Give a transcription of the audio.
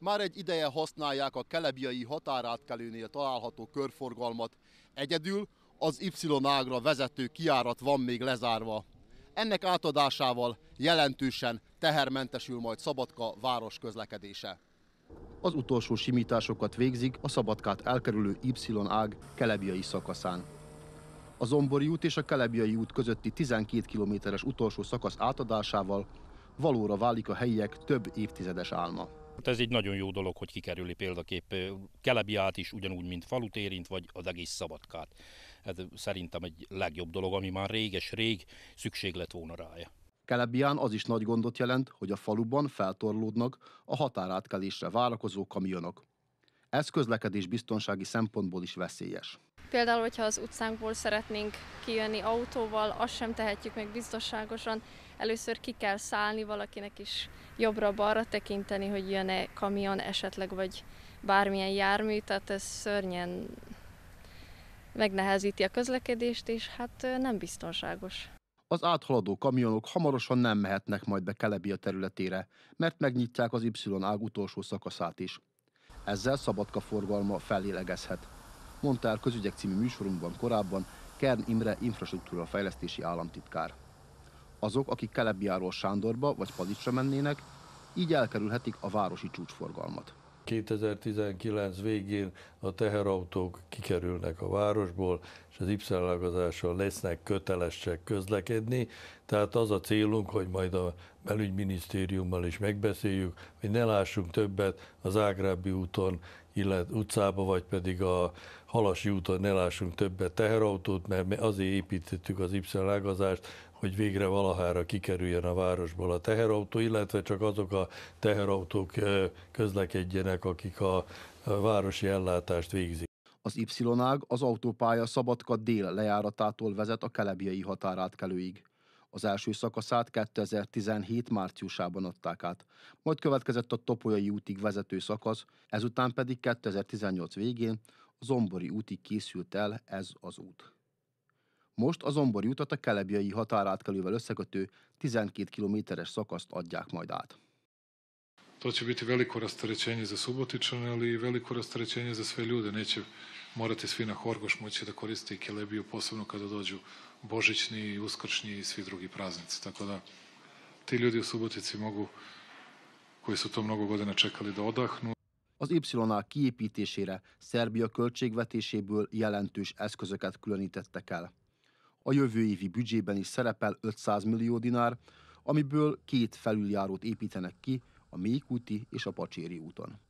Már egy ideje használják a kelebiai határátkelőnél található körforgalmat. Egyedül az Y ágra vezető kiárat van még lezárva. Ennek átadásával jelentősen tehermentesül majd Szabadka város közlekedése. Az utolsó simításokat végzik a Szabadkát elkerülő Y ág kelebiai szakaszán. A Zombori út és a Kelebiai út közötti 12 kilométeres utolsó szakasz átadásával valóra válik a helyiek több évtizedes álma. Hát ez egy nagyon jó dolog, hogy kikerüli példakép Kelebiát is, ugyanúgy, mint falut érint, vagy az egész Szabadkát. Ez szerintem egy legjobb dolog, ami már réges-rég szükség lett volna rája. Kelebián az is nagy gondot jelent, hogy a faluban feltorlódnak a határátkelésre várakozó kamionok. Ez közlekedés biztonsági szempontból is veszélyes. Például, hogyha az utcánkból szeretnénk kijönni autóval, azt sem tehetjük meg biztonságosan. Először ki kell szállni valakinek is jobbra-balra tekinteni, hogy jön-e kamion esetleg, vagy bármilyen jármű, tehát ez szörnyen megnehezíti a közlekedést, és hát nem biztonságos. Az áthaladó kamionok hamarosan nem mehetnek majd be Kelebia területére, mert megnyitják az Y ág utolsó szakaszát is. Ezzel szabadka forgalma felélegezhet mondta el közügyek című műsorunkban korábban Kern Imre infrastruktúra fejlesztési államtitkár. Azok, akik Kelebiáról Sándorba vagy Padicsra mennének, így elkerülhetik a városi csúcsforgalmat. 2019 végén a teherautók kikerülnek a városból, és az y lesznek kötelesek közlekedni. Tehát az a célunk, hogy majd a belügyminisztériummal is megbeszéljük, hogy ne lássunk többet az Ágrábi úton illet utcába, vagy pedig a Halasi úton ne lássunk többet teherautót, mert mi azért építettük az Y lágazást hogy végre valahára kikerüljen a városból a teherautó, illetve csak azok a teherautók közlekedjenek, akik a városi ellátást végzik. Az Y-ág az autópálya Szabadka dél lejáratától vezet a kelebjei határátkelőig. Az első szakaszát 2017 márciusában adták át, majd következett a Topolyai útig vezető szakasz, ezután pedig 2018 végén a Zombori útig készült el ez az út. Most a Zombori utat a kelebiai határátkelővel összekötő 12 kilométeres szakaszt adják majd át. To će biti veliko rasterećenje za Subotičane, ali i veliko rasterećenje za sve ljude. Neće morate svi na Horgoš moći da koriste i Kelebiju, posebno kada dođu Božićni, Uskršnji i svi drugi praznici. Tako da ti ljudi u Subotici mogu, koji su to mnogo godina čekali da odahnu, az y a kiépítésére Szerbia költségvetéséből jelentős eszközöket különítettek el. A jövő évi büdzsében is szerepel 500 millió dinár, amiből két felüljárót építenek ki a Mékúti és a Pacséri úton.